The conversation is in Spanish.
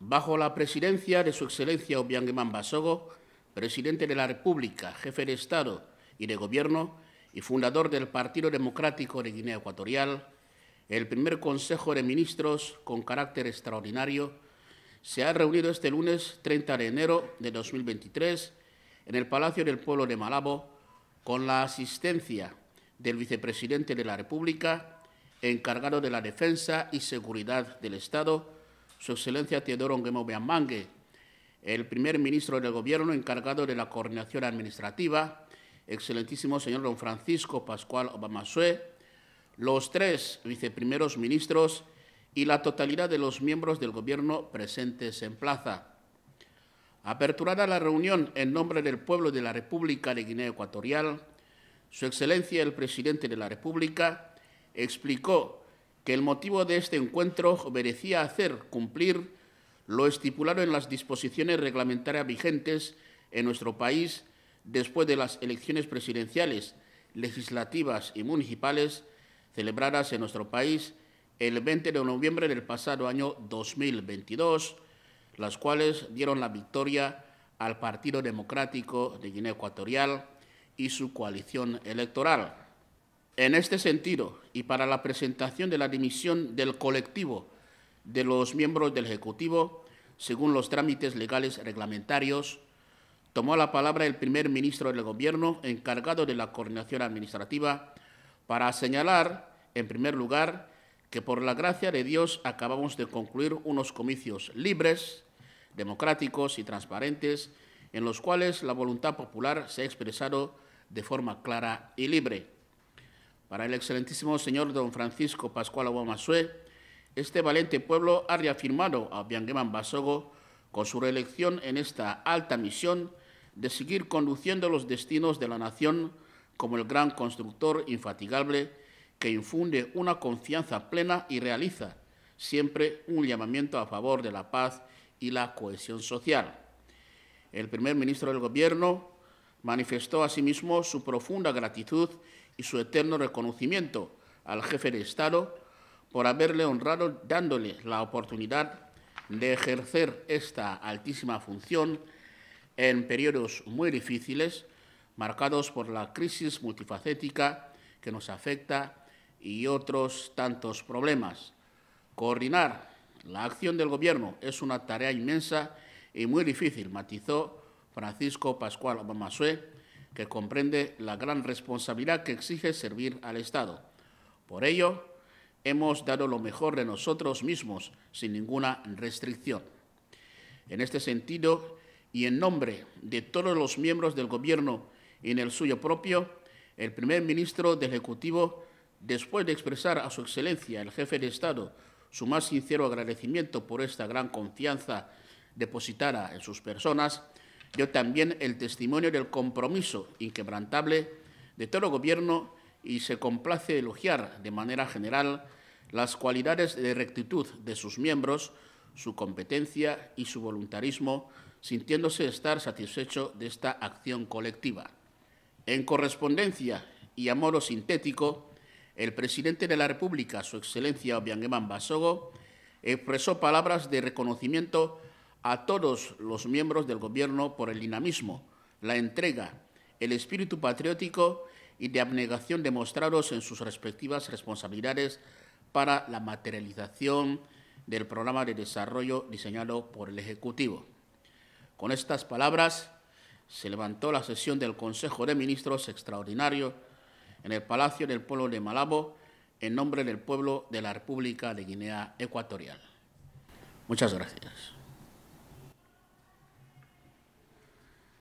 bajo la presidencia de Su Excelencia Obianguemán Basogo, presidente de la República, jefe de Estado y de Gobierno y fundador del Partido Democrático de Guinea Ecuatorial, el primer Consejo de Ministros con carácter extraordinario se ha reunido este lunes 30 de enero de 2023 en el Palacio del Pueblo de Malabo con la asistencia del vicepresidente de la República, encargado de la defensa y seguridad del Estado, su Excelencia Teodoro Beambangue, el primer ministro del Gobierno encargado de la coordinación administrativa, excelentísimo señor don Francisco Pascual Obamasue, los tres viceprimeros ministros y la totalidad de los miembros del Gobierno presentes en plaza. Aperturada la reunión en nombre del pueblo de la República de Guinea Ecuatorial, Su Excelencia el Presidente de la República explicó que el motivo de este encuentro merecía hacer cumplir lo estipulado en las disposiciones reglamentarias vigentes en nuestro país después de las elecciones presidenciales, legislativas y municipales celebradas en nuestro país el 20 de noviembre del pasado año 2022, las cuales dieron la victoria al Partido Democrático de Guinea Ecuatorial y su coalición electoral. En este sentido, y para la presentación de la dimisión del colectivo de los miembros del Ejecutivo, según los trámites legales reglamentarios, tomó la palabra el primer ministro del Gobierno encargado de la coordinación administrativa para señalar, en primer lugar, que por la gracia de Dios acabamos de concluir unos comicios libres, democráticos y transparentes, en los cuales la voluntad popular se ha expresado de forma clara y libre. Para el excelentísimo señor don Francisco Pascual Obamasué, este valiente pueblo ha reafirmado a Biangueman Basogo con su reelección en esta alta misión de seguir conduciendo los destinos de la nación como el gran constructor infatigable que infunde una confianza plena y realiza siempre un llamamiento a favor de la paz y la cohesión social. El primer ministro del Gobierno manifestó asimismo su profunda gratitud y su eterno reconocimiento al jefe de Estado por haberle honrado dándole la oportunidad de ejercer esta altísima función en periodos muy difíciles, marcados por la crisis multifacética que nos afecta y otros tantos problemas. Coordinar la acción del Gobierno es una tarea inmensa y muy difícil, matizó Francisco Pascual Obamasué, que comprende la gran responsabilidad que exige servir al Estado. Por ello, hemos dado lo mejor de nosotros mismos sin ninguna restricción. En este sentido, y en nombre de todos los miembros del Gobierno y en el suyo propio, el primer ministro del Ejecutivo, después de expresar a Su Excelencia, el jefe de Estado, su más sincero agradecimiento por esta gran confianza depositada en sus personas, dio también el testimonio del compromiso inquebrantable de todo gobierno y se complace elogiar de manera general las cualidades de rectitud de sus miembros, su competencia y su voluntarismo, sintiéndose estar satisfecho de esta acción colectiva. En correspondencia y a modo sintético, el presidente de la República, Su Excelencia Obiangueman Basogo, expresó palabras de reconocimiento a todos los miembros del gobierno por el dinamismo, la entrega, el espíritu patriótico y de abnegación demostrados en sus respectivas responsabilidades para la materialización del programa de desarrollo diseñado por el Ejecutivo. Con estas palabras, se levantó la sesión del Consejo de Ministros Extraordinario en el Palacio del Pueblo de Malabo en nombre del pueblo de la República de Guinea Ecuatorial. Muchas gracias.